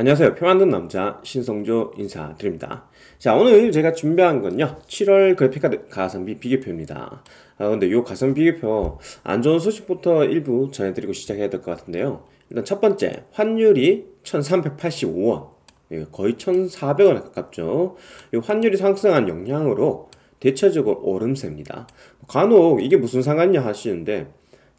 안녕하세요. 표 만든 남자 신성조 인사드립니다. 자, 오늘 제가 준비한 건요. 7월 그래픽카드 가성비 비교표입니다. 아, 근데 요 가성비 비교표 안 좋은 소식부터 일부 전해드리고 시작해야 될 것 같은데요. 일단 첫 번째, 환율이 1385원. 예, 거의 1400원에 가깝죠. 환율이 상승한 영향으로 대체적으로 오름세입니다. 간혹 이게 무슨 상관이냐 하시는데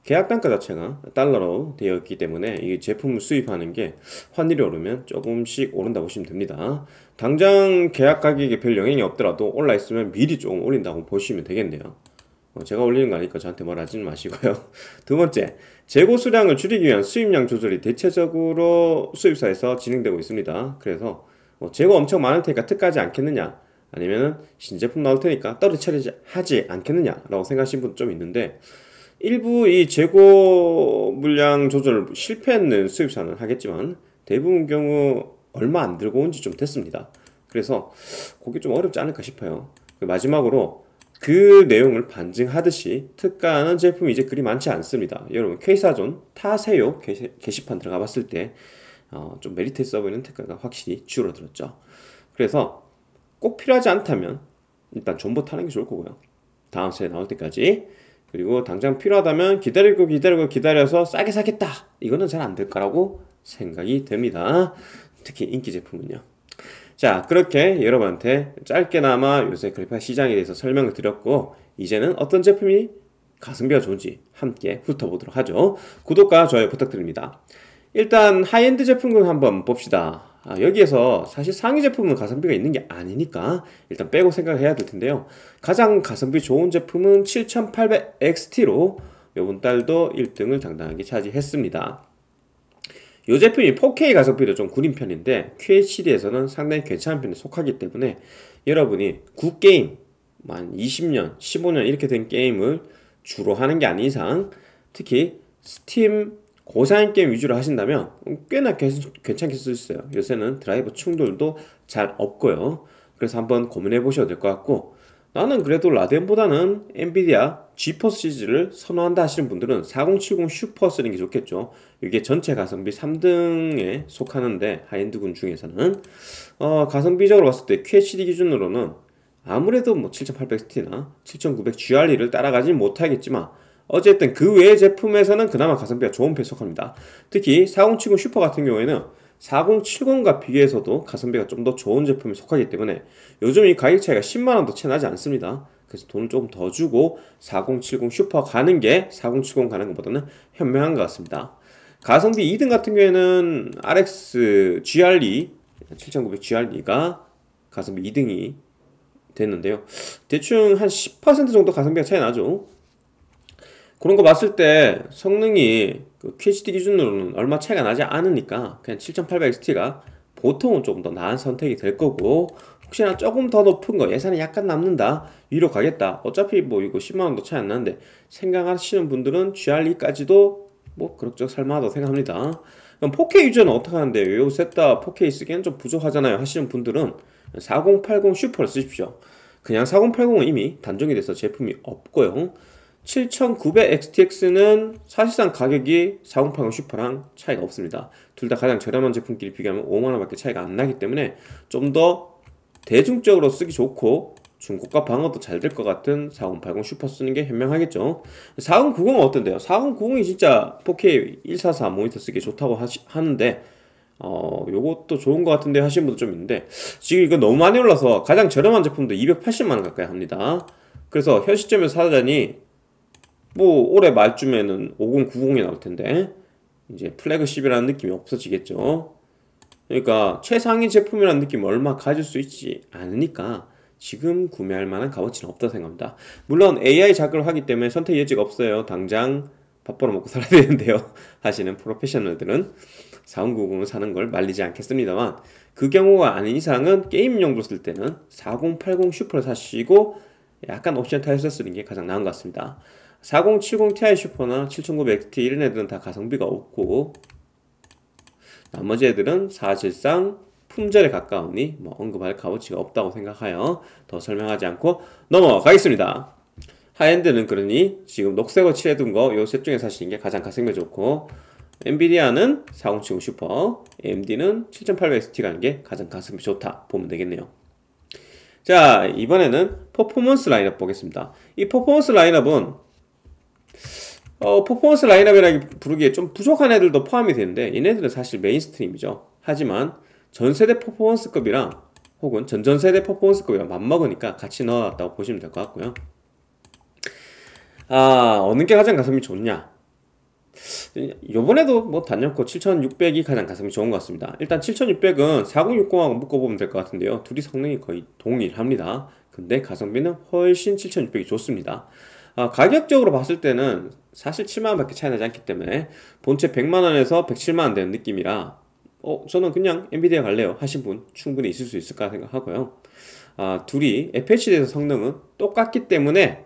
계약 단가 자체가 달러로 되어 있기 때문에 이 제품을 수입하는 게 환율이 오르면 조금씩 오른다고 보시면 됩니다. 당장 계약 가격에 별 영향이 없더라도 올라 있으면 미리 조금 올린다고 보시면 되겠네요. 어, 제가 올리는 거 아니니까 저한테 말하지는 마시고요. 두 번째, 재고 수량을 줄이기 위한 수입량 조절이 대체적으로 수입사에서 진행되고 있습니다. 그래서 어, 재고 엄청 많을 테니까 특가하지 않겠느냐 아니면 신제품 나올 테니까 따로 처리하지 않겠느냐라고 생각하시는 분좀 있는데 일부 이 재고 물량 조절 실패했는 수입사는 하겠지만 대부분 경우 얼마 안 들고 온지 좀 됐습니다. 그래서 그게 좀 어렵지 않을까 싶어요. 그 마지막으로 그 내용을 반증하듯이 특가하는 제품이 이제 그리 많지 않습니다. 여러분 K사존 타세요 게시판 들어가 봤을 때좀 어 메리트 있어 보이는 특가가 확실히 줄어들었죠. 그래서 꼭 필요하지 않다면 일단 존버 타는 게 좋을 거고요. 다음 세에 나올 때까지 그리고 당장 필요하다면 기다리고 기다리고 기다려서 싸게 사겠다. 이거는 잘 안 될 거라고 생각이 됩니다. 특히 인기 제품은요. 자, 그렇게 여러분한테 짧게나마 요새 그래픽 시장에 대해서 설명을 드렸고, 이제는 어떤 제품이 가성비가 좋은지 함께 훑어보도록 하죠. 구독과 좋아요 부탁드립니다. 일단 하이엔드 제품군 한번 봅시다. 아, 여기에서 사실 상위 제품은 가성비가 있는 게 아니니까 일단 빼고 생각해야 될 텐데요 가장 가성비 좋은 제품은 7800XT로 요번 달도 1등을 당당하게 차지했습니다 이 제품이 4K 가성비도 좀 구린 편인데 QHD에서는 상당히 괜찮은 편에 속하기 때문에 여러분이 굿게임 만 20년, 15년 이렇게 된 게임을 주로 하는 게 아닌 이상 특히 스팀 고사양 게임 위주로 하신다면 꽤나 괜찮게을수 있어요. 요새는 드라이버 충돌도 잘 없고요. 그래서 한번 고민해 보셔도 될 것 같고 나는 그래도 라덴보다는 엔비디아 지퍼스 시즈를 선호한다 하시는 분들은 4070 슈퍼 쓰는 게 좋겠죠 이게 전체 가성비 3등에 속하는데 하이엔드군 중에서는 어, 가성비적으로 봤을 때 QHD 기준으로는 아무래도 뭐7800 ST나 7900 GRE를 따라가지 못하겠지만 어쨌든 그 외의 제품에서는 그나마 가성비가 좋은 패스워커니다 특히 4070 슈퍼 같은 경우에는 4070과 비교해서도 가성비가 좀 더 좋은 제품에 속하기 때문에 요즘 이 가격 차이가 10만원도 채 나지 않습니다. 그래서 돈을 조금 더 주고 4070 슈퍼 가는 게 4070 가는 것보다는 현명한 것 같습니다. 가성비 2등 같은 경우에는 RX GR2 7900 e, GR2가 가성비 2등이 됐는데요. 대충 한 10% 정도 가성비가 차이 나죠. 그런 거 봤을 때 성능이 그 QHD 기준으로는 얼마 차이가 나지 않으니까 그냥 7800XT가 보통은 조금 더 나은 선택이 될 거고 혹시나 조금 더 높은 거 예산이 약간 남는다 위로 가겠다 어차피 뭐 이거 10만원도 차이 안 나는데 생각하시는 분들은 GR2까지도 뭐 그럭저럭 살만하다고 생각합니다 그럼 4K 유저는 어떻게 하는데 요 셋다 4K 쓰기엔 좀 부족하잖아요 하시는 분들은 4080 슈퍼를 쓰십시오 그냥 4080은 이미 단종이 돼서 제품이 없고요 7900XTX는 사실상 가격이 4080 슈퍼랑 차이가 없습니다. 둘 다 가장 저렴한 제품끼리 비교하면 5만원 밖에 차이가 안 나기 때문에 좀 더 대중적으로 쓰기 좋고 중고가 방어도 잘 될 것 같은 4080 슈퍼 쓰는 게 현명하겠죠. 4090은 어떤데요? 4090이 진짜 4K 144 모니터 쓰기 좋다고 하시, 하는데 어, 요것도 좋은 것 같은데 하시는 분도 좀 있는데 지금 이거 너무 많이 올라서 가장 저렴한 제품도 280만원 가까이 합니다. 그래서 현 시점에서 사자니 뭐 올해 말쯤에는 5090이 나올 텐데 이제 플래그십이라는 느낌이 없어지겠죠. 그러니까 최상위 제품이라는 느낌 얼마 가질 수 있지 않으니까 지금 구매할 만한 값어치는 없다 생각합니다. 물론 AI 작업을 하기 때문에 선택 여지가 없어요. 당장 밥 벌어 먹고 살아야 되는데요. 하시는 프로페셔널들은 4090을 사는 걸 말리지 않겠습니다만 그 경우가 아닌 이상은 게임 용도쓸 때는 4080 슈퍼를 사시고 약간 옵션 타입 쓰는 게 가장 나은 것 같습니다. 4070 Ti 슈퍼나 7900T 이런 애들은 다 가성비가 없고 나머지 애들은 사실상 품절에 가까우니 뭐 언급할 값어치가 없다고 생각하여 더 설명하지 않고 넘어가겠습니다. 하엔드는 이 그러니 지금 녹색으로 칠해둔 거 요 셋 중에 사시는 게 가장 가성비 가 좋고 엔비디아는 4070 슈퍼, AMD는 7800XT 가는 게 가장 가성비 좋다 보면 되겠네요. 자 이번에는 퍼포먼스 라인업 보겠습니다. 이 퍼포먼스 라인업은 어, 퍼포먼스 라인업이라 부르기에 좀 부족한 애들도 포함이 되는데 얘네들은 사실 메인스트림이죠. 하지만 전세대 퍼포먼스급이랑 혹은 전전세대 퍼포먼스급이랑 맞먹으니까 같이 넣어놨다고 보시면 될 것 같고요. 아 어느 게 가장 가성비 좋냐? 요번에도 뭐 단연코 7600이 가장 가성비 좋은 것 같습니다 일단 7600은 4060하고 묶어보면 될 것 같은데요 둘이 성능이 거의 동일합니다 근데 가성비는 훨씬 7600이 좋습니다 아, 가격적으로 봤을 때는 사실 7만원 밖에 차이 나지 않기 때문에 본체 100만원에서 107만원 되는 느낌이라 어, 저는 그냥 엔비디아 갈래요 하신 분 충분히 있을 수 있을까 생각하고요 아, 둘이 FHD에서 성능은 똑같기 때문에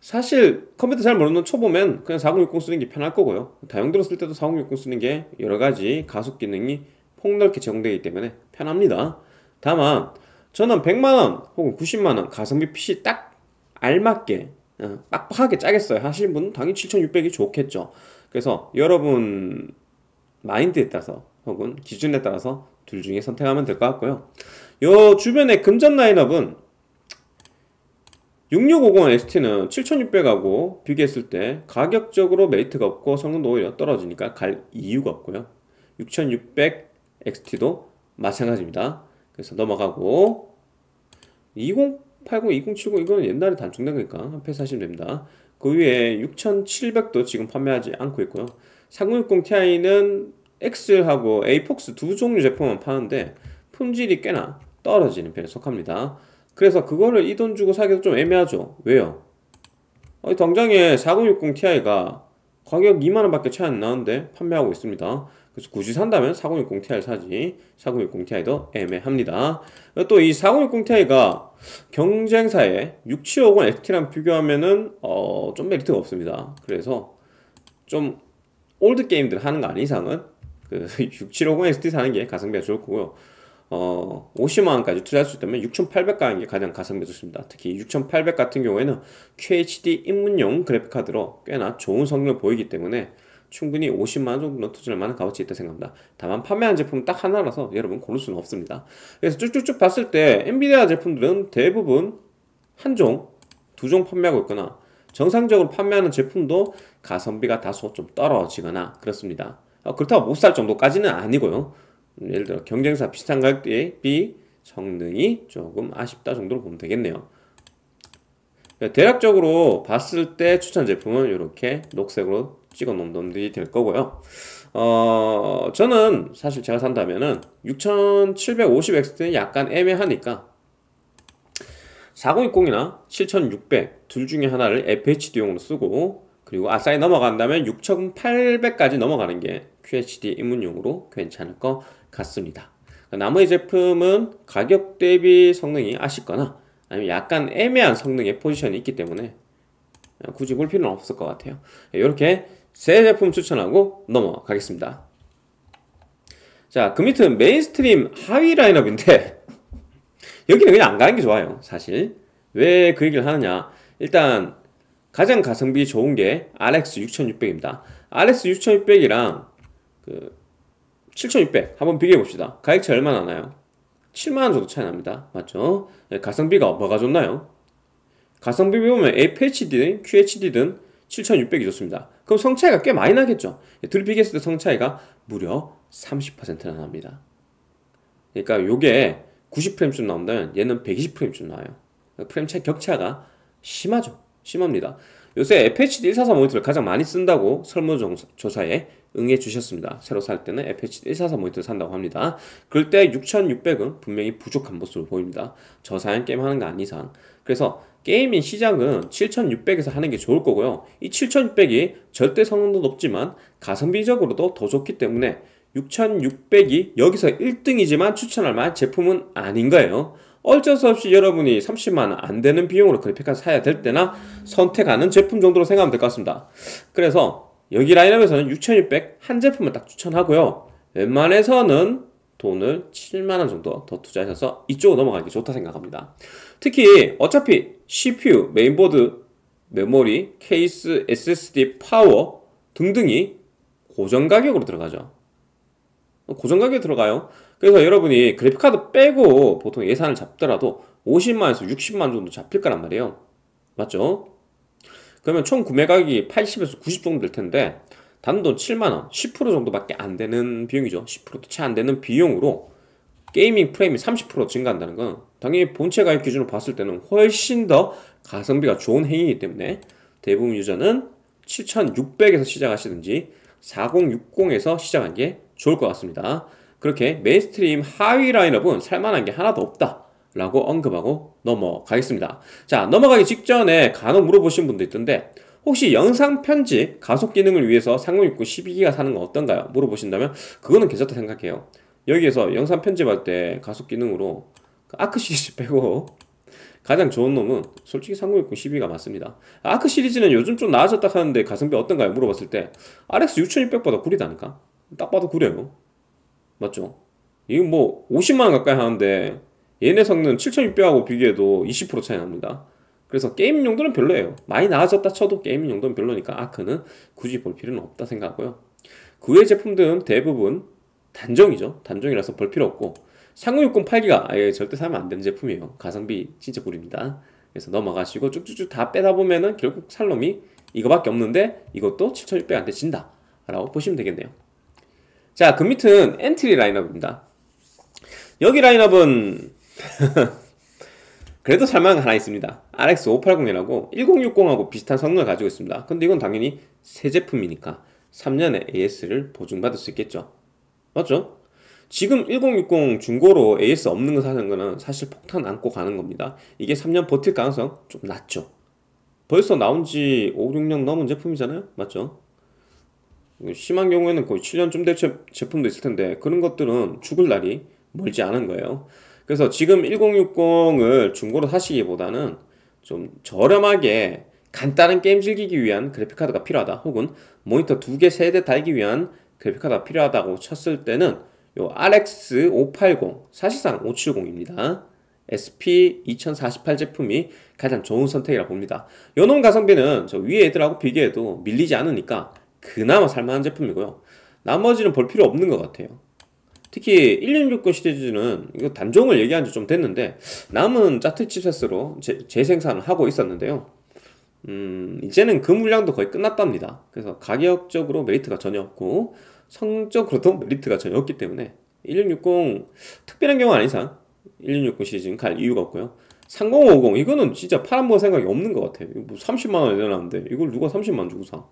사실 컴퓨터 잘 모르는 초보면 그냥 4060 쓰는 게 편할 거고요 다용도로 쓸 때도 4060 쓰는 게 여러 가지 가속 기능이 폭넓게 제공되기 때문에 편합니다 다만 저는 100만원 혹은 90만원 가성비 PC 딱 알맞게 예, 빡빡하게 짜겠어요 하시는 분은 당연히 7600이 좋겠죠 그래서 여러분 마인드에 따라서 혹은 기준에 따라서 둘 중에 선택하면 될 것 같고요 요 주변의 금전 라인업은 6650 ST는 7600하고 비교했을 때 가격적으로 메이트가 없고 성능도 오히려 떨어지니까 갈 이유가 없고요 6600 XT도 마찬가지입니다 그래서 넘어가고 20 8 0 2 0 7 0 이거는 옛날에 단축된 거니까 패스하시면 됩니다. 그 위에 6700도 지금 판매하지 않고 있고요. 3060 Ti는 x l 하고 a 이폭스두 종류 제품만 파는데 품질이 꽤나 떨어지는 편에 속합니다. 그래서 그거를 이 돈 주고 사기도 좀 애매하죠. 왜요? 어, 당장에 4060 Ti가 가격 2만원 밖에 차이 안 나는데 판매하고 있습니다. 그래서 굳이 산다면 4060ti를 사지 4060ti도 애매합니다. 또 이 4060ti가 경쟁사의 6750 s t 랑 비교하면은 어, 좀 메리트가 없습니다. 그래서 좀 올드 게임들 하는 거 아닌 이상은 그6750 s t 사는 게 가성비가 좋을 거고요. 어, 50만원까지 투자할 수 있다면 6,800 가는 게 가장 가성비 좋습니다. 특히 6,800 같은 경우에는 QHD 입문용 그래픽카드로 꽤나 좋은 성능을 보이기 때문에 충분히 50만 원 정도는 투자할 만한 값어치 있다 생각합니다. 다만 판매한 제품은 딱 하나라서 여러분 고를 수는 없습니다. 그래서 쭉쭉쭉 봤을 때 엔비디아 제품들은 대부분 한 종, 두 종 판매하고 있거나 정상적으로 판매하는 제품도 가성비가 다소 좀 떨어지거나 그렇습니다. 어, 그렇다고 못 살 정도까지는 아니고요. 음, 예를 들어 경쟁사 비슷한 가격대의 B 성능이 조금 아쉽다 정도로 보면 되겠네요. 네, 대략적으로 봤을 때 추천 제품은 이렇게 녹색으로 찍어 놓은 놈들이 될 거고요. 어, 저는 사실 제가 산다면은 6750X는 약간 애매하니까 4060이나 7600 둘 중에 하나를 FHD용으로 쓰고 그리고 아싸이 넘어간다면 6800까지 넘어가는 게 QHD 입문용으로 괜찮을 것 같습니다. 나머지 제품은 가격 대비 성능이 아쉽거나 아니면 약간 애매한 성능의 포지션이 있기 때문에 굳이 볼 필요는 없을 것 같아요 이렇게 예, 새 제품 추천하고 넘어가겠습니다 자그 밑은 메인스트림 하위 라인업인데 여기는 그냥 안 가는 게 좋아요 사실 왜 그 얘기를 하느냐 일단 가장 가성비 좋은 게 RX 6600입니다 RX 6600이랑 그 7600 한번 비교해 봅시다 가격 차 얼마 나 나나요? 7만원 정도 차이 납니다. 맞죠? 네, 가성비가 뭐가 좋나요? 가성비 보면 FHD든 QHD든 7600이 좋습니다. 그럼 성차이가 꽤 많이 나겠죠? 예, 드립 했을 때 성차이가 무려 30%나 납니다. 그러니까 요게 90프레임쯤 나온다면 얘는 120프레임쯤 나와요. 그러니까 프레임 차 격차가 심하죠. 심합니다. 요새 FHD 144 모니터를 가장 많이 쓴다고 설문조사에 응해 주셨습니다. 새로 살 때는 FH 144 모니터 산다고 합니다. 그럴 때 6,600은 분명히 부족한 모습을 보입니다. 저사양 게임 하는 거 아닌 이상. 그래서 게이밍 시장은 7600에서 하는 게 좋을 거고요. 이 7600이 절대 성능도 높지만 가성비적으로도 더 좋기 때문에 6600이 여기서 1등이지만 추천할 만한 제품은 아닌 거예요. 어쩔 수 없이 여러분이 30만원 안 되는 비용으로 그래픽카드 사야 될 때나 선택하는 제품 정도로 생각하면 될 것 같습니다. 그래서 여기 라인업에서는 6,600 한 제품을 딱 추천하고요. 웬만해서는 돈을 7만원 정도 더 투자하셔서 이쪽으로 넘어가는 게 좋다 생각합니다. 특히 어차피 CPU, 메인보드, 메모리, 케이스, SSD, 파워 등등이 고정 가격으로 들어가죠. 고정 가격에 들어가요. 그래서 여러분이 그래픽카드 빼고 보통 예산을 잡더라도 50만에서 60만 정도 잡힐 거란 말이에요. 맞죠? 그러면 총 구매 가격이 80에서 90 정도 될 텐데 단돈 7만원 10% 정도밖에 안 되는 비용이죠 10%도 채 안 되는 비용으로 게이밍 프레임이 30% 증가한다는 건 당연히 본체 가격 기준으로 봤을 때는 훨씬 더 가성비가 좋은 행위이기 때문에 대부분 유저는 7600에서 시작하시든지 4060에서 시작한 게 좋을 것 같습니다 그렇게 메인스트림 하위 라인업은 살만한 게 하나도 없다 라고 언급하고 넘어가겠습니다. 자, 넘어가기 직전에 간혹 물어보신 분도 있던데, 혹시 영상 편집 가속 기능을 위해서 상용입구 12기가 사는 건 어떤가요? 물어보신다면, 그거는 괜찮다 생각해요. 여기에서 영상 편집할 때 가속 기능으로 그 아크 시리즈 빼고 가장 좋은 놈은 솔직히 상0 6 0 12가 맞습니다. 아크 시리즈는 요즘 좀 나아졌다 하는데 가성비 어떤가요? 물어봤을 때 RX 6600보다 구리다니까? 딱 봐도 구려요. 맞죠? 이거 뭐 50만원 가까이 하는데 얘네 성능 7600하고 비교해도 20% 차이 납니다. 그래서 게임 용도는 별로예요. 많이 나아졌다 쳐도 게임 용도는 별로니까 아크는 굳이 볼 필요는 없다 생각하고요. 그 외 제품들은 대부분 단종이죠. 단종이라서 볼 필요 없고 상호육공 8기가 아예 절대 사면 안 되는 제품이에요. 가성비 진짜 꿀입니다. 그래서 넘어가시고 쭉쭉쭉 다 빼다 보면은 결국 살롬이 이거밖에 없는데 이것도 7600한테 진다. 라고 보시면 되겠네요. 자, 그 밑은 엔트리 라인업입니다. 여기 라인업은 그래도 살만한 하나 있습니다. RX580이라고 1060하고 비슷한 성능을 가지고 있습니다. 근데 이건 당연히 새 제품이니까 3년의 AS를 보증받을 수 있겠죠. 맞죠? 지금 1060 중고로 AS 없는 거 사는 거는 사실 폭탄 안고 가는 겁니다. 이게 3년 버틸 가능성 좀 낮죠. 벌써 나온 지 5, 6년 넘은 제품이잖아요? 맞죠? 심한 경우에는 거의 7년쯤 될 제품도 있을 텐데 그런 것들은 죽을 날이 멀지 않은 거예요. 그래서 지금 1060을 중고로 사시기보다는 좀 저렴하게 간단한 게임 즐기기 위한 그래픽카드가 필요하다 혹은 모니터 두 개, 세 대 달기 위한 그래픽카드가 필요하다고 쳤을 때는 이 RX 580 사실상 570입니다 SP 2048 제품이 가장 좋은 선택이라 봅니다 요놈 가성비는 저 위에 애들하고 비교해도 밀리지 않으니까 그나마 살만한 제품이고요 나머지는 볼 필요 없는 것 같아요 특히 166권 시리즈는 이거 단종을 얘기한 지 좀 됐는데 남은 짜트 칩셋으로 재생산을 하고 있었는데요. 음, 이제는 그 물량도 거의 끝났답니다. 그래서 가격적으로 메리트가 전혀 없고 성적으로도 메리트가 전혀 없기 때문에 1660 특별한 경우 아닌 이상 1660 시리즈는 갈 이유가 없고요. 3050 이거는 진짜 팔아먹 뭐 생각이 없는 것 같아요. 뭐 30만 원 내놨는데 이걸 누가 30만 원 주고 사?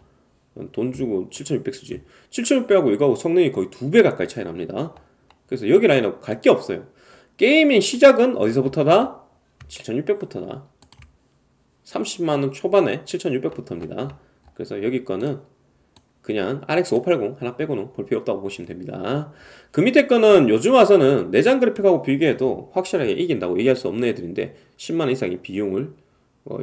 돈 주고 7600 쓰지. 7600하고 이거하고 성능이 거의 두 배 가까이 차이 납니다. 그래서 여기 라인업 갈게 없어요. 게임의 시작은 어디서부터다? 7600부터다. 30만원 초반에 7600부터입니다. 그래서 여기 거는 그냥 RX 580 하나 빼고는 볼 필요 없다고 보시면 됩니다. 그 밑에 거는 요즘 와서는 내장 그래픽하고 비교해도 확실하게 이긴다고 얘기할 수 없는 애들인데 10만원 이상의 비용을 어,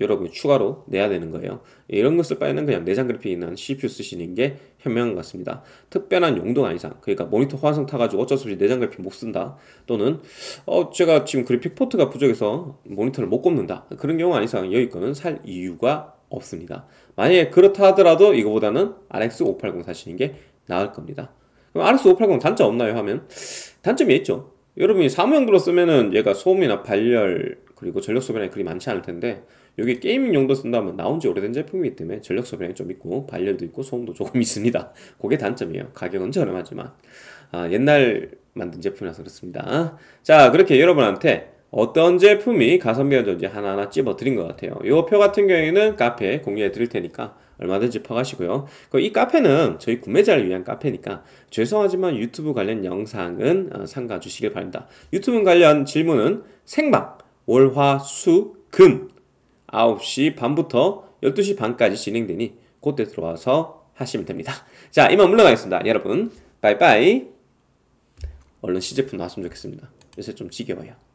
여러분이 추가로 내야 되는 거예요. 이런 것을 바에는 그냥 내장 그래픽이 있는 CPU 쓰시는 게 현명한 것 같습니다. 특별한 용도가 아니상, 그러니까 모니터 화성 타가지고 어쩔 수 없이 내장 그래픽 못 쓴다. 또는, 어, 제가 지금 그래픽 포트가 부족해서 모니터를 못 꼽는다. 그런 경우 아니상 여기 거는 살 이유가 없습니다. 만약에 그렇다 하더라도 이거보다는 RX 580 사시는 게 나을 겁니다. 그럼 RX 580 단점 없나요? 하면 단점이 있죠. 여러분이 사무용도로 쓰면은 얘가 소음이나 발열 그리고 전력 소비나 그리 많지 않을 텐데 여기 게임 용도 쓴다면 나온 지 오래된 제품이기 때문에 전력 소비량이 좀 있고 발열도 있고 소음도 조금 있습니다. 그게 단점이에요. 가격은 저렴하지만 아, 옛날 만든 제품이라서 그렇습니다. 자 그렇게 여러분한테 어떤 제품이 가성비가 좋은지 하나하나 찝어드린 것 같아요. 이 표 같은 경우에는 카페에 공유해 드릴 테니까 얼마든지 파가시고요. 그 이 카페는 저희 구매자를 위한 카페니까 죄송하지만 유튜브 관련 영상은 어, 참가 주시길 바랍니다. 유튜브 관련 질문은 생방, 월, 화, 수, 금 9시 반부터 12시 반까지 진행되니 곧때 들어와서 하시면 됩니다. 자, 이만 물러가겠습니다. 여러분, 빠이빠이 얼른 시제품 나왔으면 좋겠습니다. 요새 좀 지겨워요.